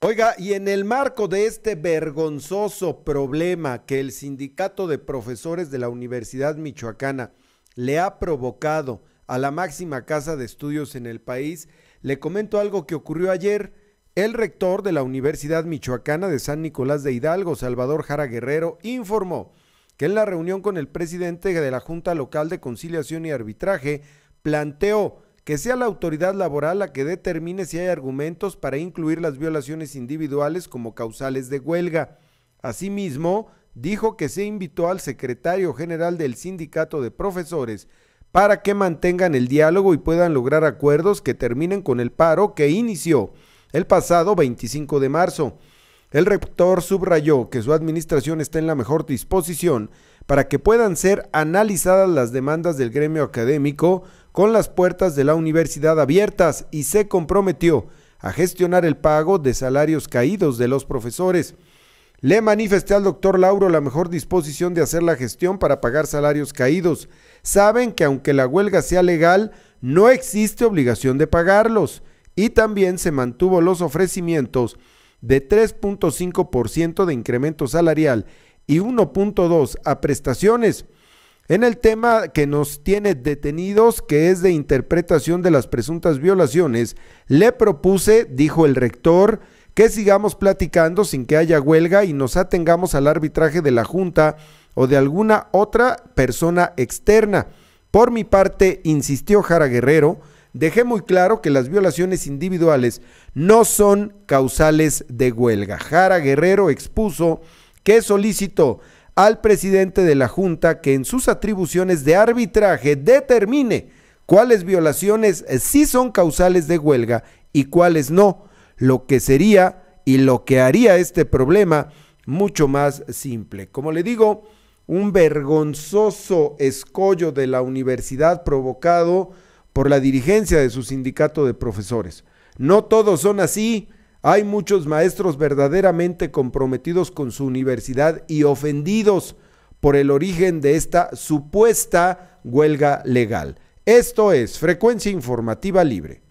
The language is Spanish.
Oiga, y en el marco de este vergonzoso problema que el sindicato de profesores de la Universidad Michoacana le ha provocado a la máxima casa de estudios en el país, le comento algo que ocurrió ayer. El rector de la Universidad Michoacana de San Nicolás de Hidalgo, Salvador Jara Guerrero, informó que en la reunión con el presidente de la Junta Local de Conciliación y Arbitraje planteó que sea la autoridad laboral la que determine si hay argumentos para incluir las violaciones individuales como causales de huelga. Asimismo, dijo que se invitó al secretario general del sindicato de profesores para que mantengan el diálogo y puedan lograr acuerdos que terminen con el paro que inició el pasado 25 de marzo. El rector subrayó que su administración está en la mejor disposición para que puedan ser analizadas las demandas del gremio académico con las puertas de la universidad abiertas y se comprometió a gestionar el pago de salarios caídos de los profesores. Le manifesté al doctor Lauro la mejor disposición de hacer la gestión para pagar salarios caídos. Saben que aunque la huelga sea legal, no existe obligación de pagarlos. Y también se mantuvo los ofrecimientos de 3.5% de incremento salarial y 1.2 a prestaciones. En el tema que nos tiene detenidos, que es de interpretación de las presuntas violaciones, le propuse, dijo el rector, que sigamos platicando sin que haya huelga y nos atengamos al arbitraje de la Junta o de alguna otra persona externa. Por mi parte, insistió Jara Guerrero, dejé muy claro que las violaciones individuales no son causales de huelga. Jara Guerrero expuso que solicitó al presidente de la Junta que en sus atribuciones de arbitraje determine cuáles violaciones sí son causales de huelga y cuáles no, lo que sería y lo que haría este problema mucho más simple. Como le digo, un vergonzoso escollo de la universidad provocado por la dirigencia de su sindicato de profesores. No todos son así, hay muchos maestros verdaderamente comprometidos con su universidad y ofendidos por el origen de esta supuesta huelga legal. Esto es Frecuencia Informativa Libre.